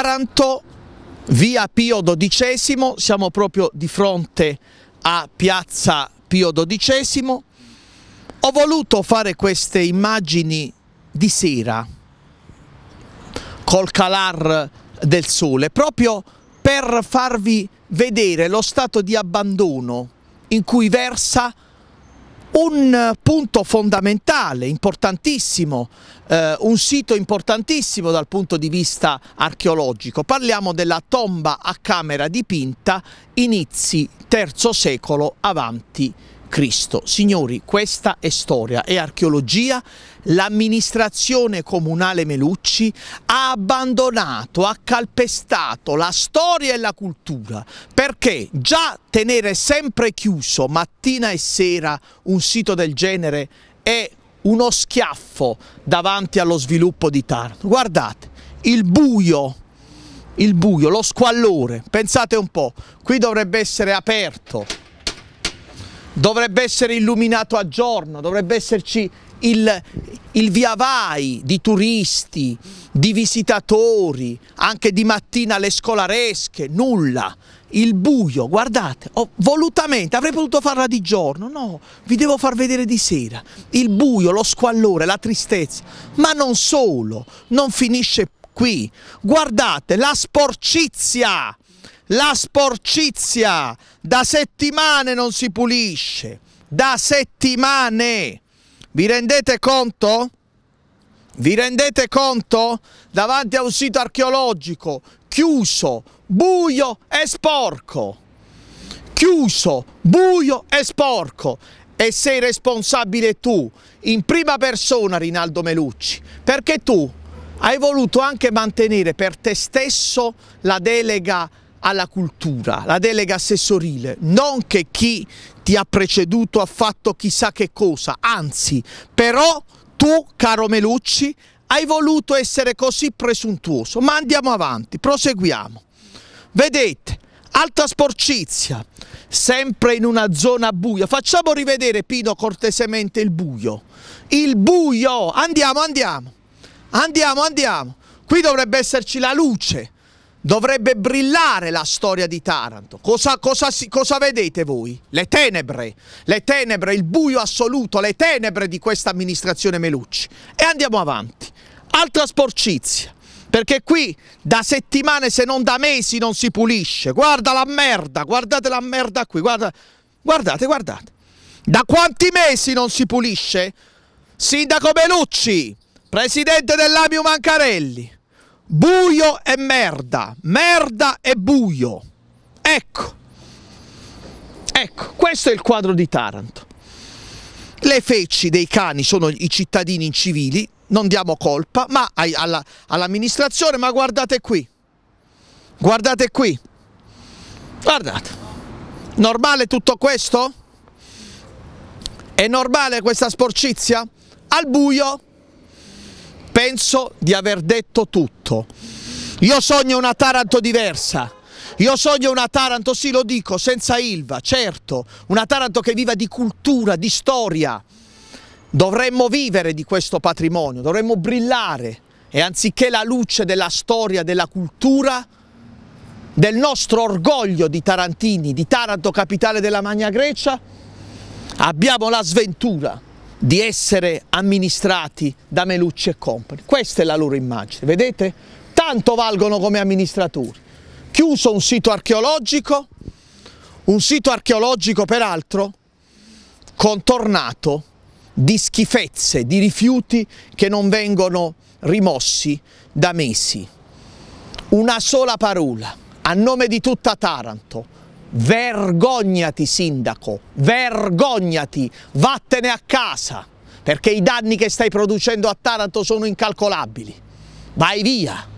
Taranto, via Pio XII, siamo proprio di fronte a piazza Pio XII. Ho voluto fare queste immagini di sera, col calar del sole, proprio per farvi vedere lo stato di abbandono in cui versa un eh, punto fondamentale, importantissimo, eh, un sito importantissimo dal punto di vista archeologico. Parliamo della tomba a camera dipinta, inizi III secolo avanti Cristo. Signori, questa è storia, è archeologia. L'amministrazione comunale Melucci ha abbandonato, ha calpestato la storia e la cultura perché già tenere sempre chiuso mattina e sera un sito del genere è uno schiaffo davanti allo sviluppo di Taranto. Guardate, il buio, il buio, lo squallore, pensate un po', qui dovrebbe essere aperto dovrebbe essere illuminato a giorno, dovrebbe esserci il, il via vai di turisti, di visitatori, anche di mattina le scolaresche, nulla, il buio, guardate, oh, volutamente avrei potuto farla di giorno, no, vi devo far vedere di sera, il buio, lo squallore, la tristezza, ma non solo, non finisce qui, guardate la sporcizia la sporcizia da settimane non si pulisce, da settimane. Vi rendete conto? Vi rendete conto? Davanti a un sito archeologico chiuso, buio e sporco. Chiuso, buio e sporco. E sei responsabile tu, in prima persona Rinaldo Melucci, perché tu hai voluto anche mantenere per te stesso la delega alla cultura, la delega assessorile, non che chi ti ha preceduto ha fatto chissà che cosa, anzi, però tu, caro Melucci, hai voluto essere così presuntuoso, ma andiamo avanti, proseguiamo. Vedete, alta sporcizia, sempre in una zona buia. Facciamo rivedere, Pino, cortesemente il buio. Il buio! Andiamo, andiamo. Andiamo, andiamo. Qui dovrebbe esserci la luce Dovrebbe brillare la storia di Taranto. Cosa, cosa, cosa, vedete voi? Le tenebre, le tenebre, il buio assoluto, le tenebre di questa amministrazione Melucci. E andiamo avanti. Altra sporcizia, perché qui da settimane se non da mesi non si pulisce. Guarda la merda, guardate la merda qui, guarda, guardate, guardate. Da quanti mesi non si pulisce? Sindaco Melucci, presidente dell'Amio Mancarelli buio e merda, merda e buio. Ecco, ecco, questo è il quadro di Taranto. Le feci dei cani sono i cittadini incivili, non diamo colpa, ma alla, all'amministrazione, ma guardate qui, guardate qui, guardate. Normale tutto questo? È normale questa sporcizia? Al buio? penso di aver detto tutto. Io sogno una Taranto diversa. Io sogno una Taranto, sì lo dico, senza Ilva, certo, una Taranto che viva di cultura, di storia. Dovremmo vivere di questo patrimonio, dovremmo brillare e anziché la luce della storia, della cultura, del nostro orgoglio di Tarantini, di Taranto capitale della Magna Grecia, abbiamo la sventura di essere amministrati da Melucci e Company. Questa è la loro immagine, vedete? Tanto valgono come amministratori. Chiuso un sito archeologico, un sito archeologico peraltro contornato di schifezze, di rifiuti che non vengono rimossi da mesi. Una sola parola, a nome di tutta Taranto, Vergognati sindaco, vergognati, vattene a casa, perché i danni che stai producendo a Taranto sono incalcolabili. Vai via!